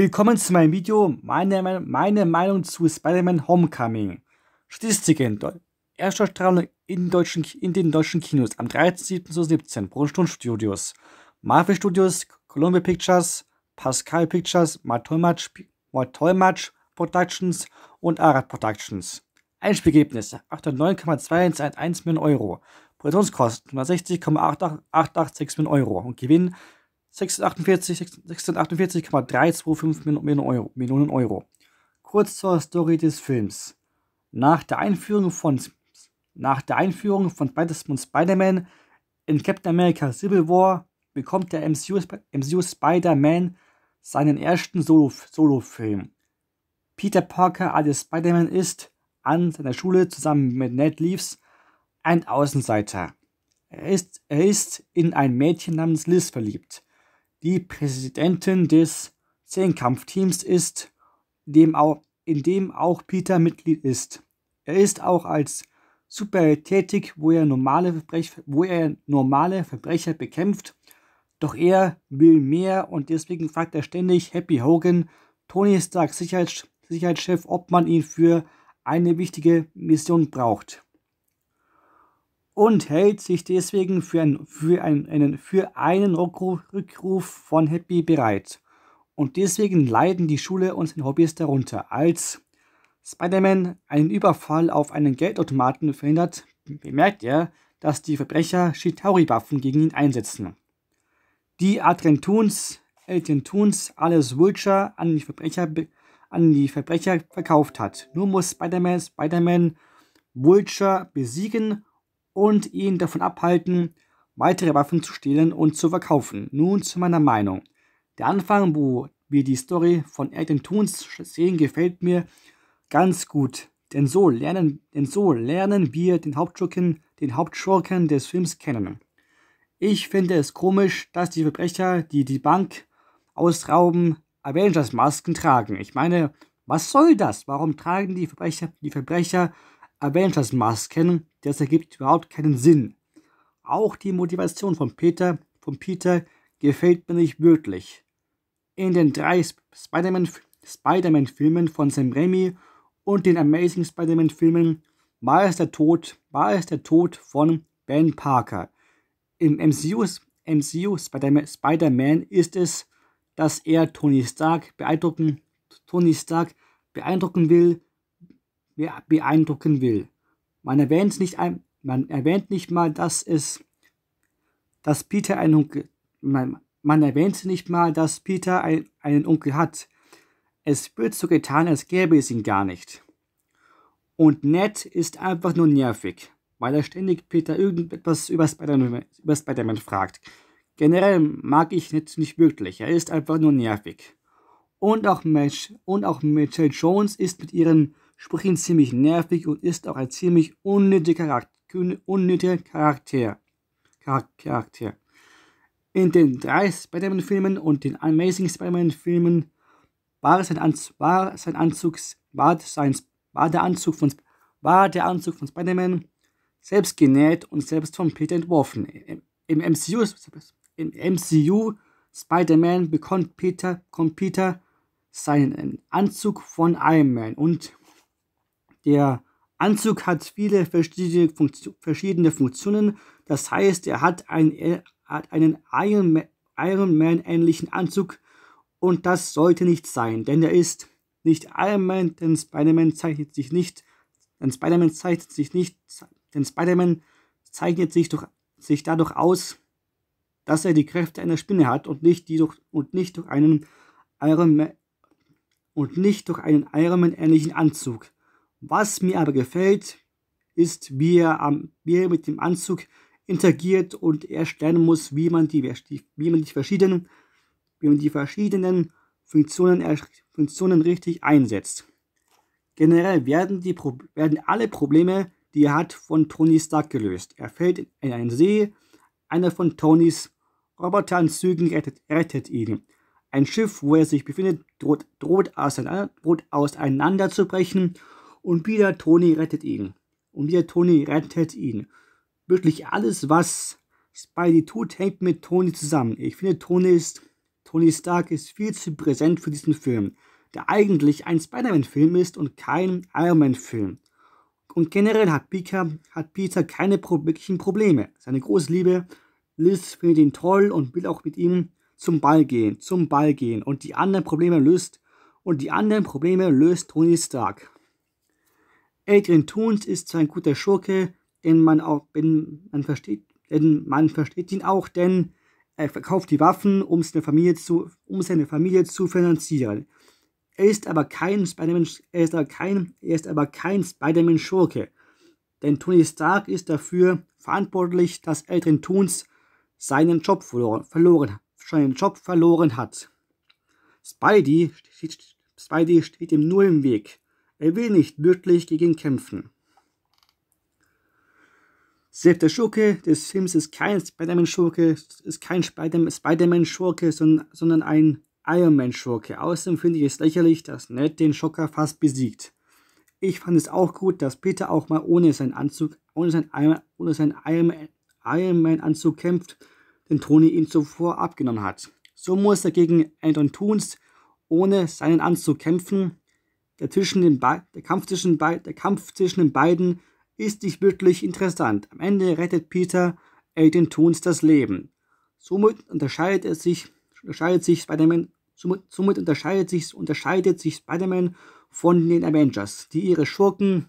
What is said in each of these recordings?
Willkommen zu meinem Video, meine, meine Meinung zu Spider-Man Homecoming. Statistiken, Erstausstrahlung in, deutschen, in den deutschen Kinos am 13.07. zu 17, Brunstunde Studios, Marvel Studios, Columbia Pictures, Pascal Pictures, Matolmatch, Matolmatsch Productions und Arad Productions. Einspielergebnis 809,211 Millionen Euro, Produktionskosten 160,886 Millionen Euro und Gewinn 648,325 Millionen Euro, Millionen Euro. Kurz zur Story des Films. Nach der Einführung von, nach der Einführung von Spider-Man in Captain America Civil War bekommt der MCU, MCU Spider-Man seinen ersten Solo-Film. Solo Peter Parker alias Spider-Man ist an seiner Schule zusammen mit Ned Leaves ein Außenseiter. Er ist, er ist in ein Mädchen namens Liz verliebt die Präsidentin des Zehnkampfteams ist, dem auch, in dem auch Peter Mitglied ist. Er ist auch als Super tätig, wo er, normale wo er normale Verbrecher bekämpft. Doch er will mehr und deswegen fragt er ständig Happy Hogan, Tony Stark Sicherheits Sicherheitschef, ob man ihn für eine wichtige Mission braucht und hält sich deswegen für, ein, für, einen, für einen Rückruf von Happy bereit. Und deswegen leiden die Schule und seine Hobbys darunter. Als Spider-Man einen Überfall auf einen Geldautomaten verhindert, bemerkt er, dass die Verbrecher Shitauri-Waffen gegen ihn einsetzen. Die Adrentuns, Eltentuns, alles Vulture an die Verbrecher, an die Verbrecher verkauft hat. Nur muss Spider-Man Spider-Man Vulture besiegen und ihn davon abhalten, weitere Waffen zu stehlen und zu verkaufen. Nun zu meiner Meinung. Der Anfang, wo wir die Story von Elton Toons sehen, gefällt mir ganz gut. Denn so lernen, denn so lernen wir den Hauptschurken, den Hauptschurken des Films kennen. Ich finde es komisch, dass die Verbrecher, die die Bank ausrauben, Avengers-Masken tragen. Ich meine, was soll das? Warum tragen die Verbrecher, die Verbrecher Avengers-Masken, das ergibt überhaupt keinen Sinn. Auch die Motivation von Peter, von Peter gefällt mir nicht wirklich. In den drei Spider-Man-Filmen von Sam Raimi und den Amazing Spider-Man-Filmen war es der Tod, war es der Tod von Ben Parker. Im MCU, MCU Spider-Man ist es, dass er Tony Stark beeindrucken, Tony Stark beeindrucken will, beeindrucken will. Man erwähnt nicht, ein, man erwähnt nicht mal, dass es, dass Peter einen Onkel, man, man erwähnt nicht mal, dass Peter ein, einen Onkel hat. Es wird so getan, als gäbe es ihn gar nicht. Und Ned ist einfach nur nervig, weil er ständig Peter irgendetwas über Spider-Man Spider fragt. Generell mag ich Ned nicht wirklich, er ist einfach nur nervig. Und auch, Mitch, und auch Michelle Jones ist mit ihren sprich ihn ziemlich nervig und ist auch ein ziemlich unnötiger Charakter. Unnötiger Charakter. Charakter. In den drei Spider-Man-Filmen und den Amazing Spider-Man-Filmen war, Anz war sein Anzug, war, sein, war der Anzug von, von Spider-Man selbst genäht und selbst von Peter entworfen. Im, im MCU, im MCU Spider-Man bekommt Peter, bekommt Peter seinen Anzug von Iron Man und der Anzug hat viele verschiedene, Funktion, verschiedene Funktionen. Das heißt, er hat, ein, er äh, hat einen Iron, Iron Man-ähnlichen Anzug und das sollte nicht sein, denn er ist nicht Iron Man, denn Spider-Man zeichnet sich nicht, denn Spider-Man zeichnet sich nicht, denn Spider-Man zeichnet sich, durch, sich dadurch aus, dass er die Kräfte einer Spinne hat und nicht, die durch, und nicht durch einen Iron Man, und nicht durch einen Iron Man ähnlichen Anzug. Was mir aber gefällt, ist, wie er, am, wie er mit dem Anzug interagiert und erst lernen muss, wie man die, wie man die verschiedenen, wie man die verschiedenen Funktionen, Funktionen richtig einsetzt. Generell werden, die, werden alle Probleme, die er hat, von Tony Stark gelöst. Er fällt in einen See, einer von Tonys Roboteranzügen rettet, rettet ihn. Ein Schiff, wo er sich befindet, droht, droht, auseinander, droht auseinanderzubrechen und wieder Tony rettet ihn. Und wieder Tony rettet ihn. Wirklich alles, was Spidey tut, hängt mit Tony zusammen. Ich finde, Tony, ist, Tony Stark ist viel zu präsent für diesen Film, der eigentlich ein Spider-Man-Film ist und kein Iron Man-Film. Und generell hat Peter, hat Peter keine pro wirklichen Probleme. Seine große Liebe, Liz, findet ihn toll und will auch mit ihm zum Ball gehen, zum Ball gehen. Und die anderen Probleme löst, und die anderen Probleme löst Tony Stark. Adrian Toons ist zwar ein guter Schurke, denn man auch, denn man versteht, denn man versteht ihn auch, denn er verkauft die Waffen, um seine Familie zu, um seine Familie zu finanzieren. Er ist aber kein Spider-Man, er ist aber kein, er ist aber kein Spider-Man-Schurke. Denn Tony Stark ist dafür verantwortlich, dass Adrian Toons seinen Job verloren, verloren, seinen Job verloren hat. Spidey, steht, Spidey steht ihm nur im Weg. Er will nicht wirklich gegen kämpfen. Selbst der Schurke des Films ist kein Spider-Man-Schurke, ist kein Spider-Man-Schurke, sondern, sondern ein Ironman-Schurke. Außerdem finde ich es lächerlich, dass Ned den Schocker fast besiegt. Ich fand es auch gut, dass Peter auch mal ohne seinen Anzug, ohne seinen, ohne seinen Ironman-Anzug kämpft, den Tony ihm zuvor abgenommen hat. So muss er gegen Anton Toons ohne seinen Anzug kämpfen, der, zwischen den der, Kampf zwischen der Kampf zwischen den beiden ist nicht wirklich interessant. Am Ende rettet Peter Aiden Toons das Leben. Somit unterscheidet er sich, unterscheidet sich Spider-Man, somit, somit, unterscheidet sich, unterscheidet sich Spider-Man von den Avengers, die ihre Schurken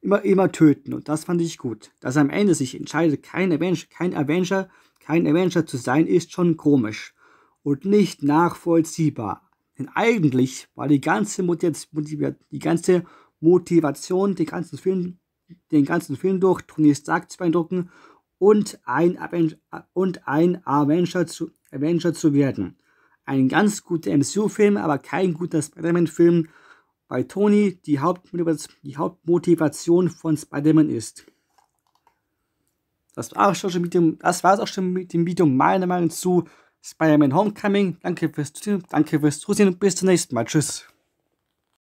immer, immer töten. Und das fand ich gut. Dass er am Ende sich entscheidet, kein Avenger, kein Avenger, kein Avenger zu sein, ist schon komisch und nicht nachvollziehbar. Denn eigentlich war die ganze, Motivation, die ganze Motivation, den ganzen Film, den ganzen Film durch Tony Stark zu beeindrucken und ein, Avenger, und ein Avenger, zu, Avenger zu werden. Ein ganz guter MCU-Film, aber kein guter Spider-Man-Film, weil Tony die, Hauptmotivation, die Hauptmotivation von Spider-Man ist. Das war es auch schon mit dem, das war es auch schon mit dem Video meiner Meinung zu Spider-Man Homecoming. Danke fürs Zusehen. Danke fürs Zusehen und bis zur nächsten Mal. Tschüss.